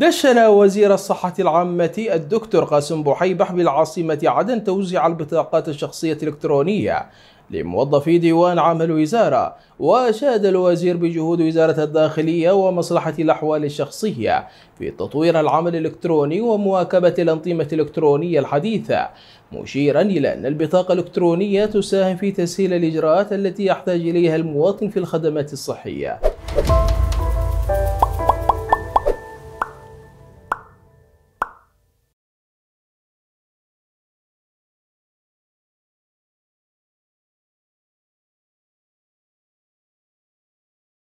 دشن وزير الصحة العامة الدكتور قاسم بحيبح بالعاصمة عدن توزيع البطاقات الشخصية الإلكترونية لموظفي ديوان عام الوزارة وأشاد الوزير بجهود وزارة الداخلية ومصلحة الأحوال الشخصية في تطوير العمل الإلكتروني ومواكبة الأنظمة الإلكترونية الحديثة مشيرا إلى أن البطاقة الإلكترونية تساهم في تسهيل الإجراءات التي يحتاج إليها المواطن في الخدمات الصحية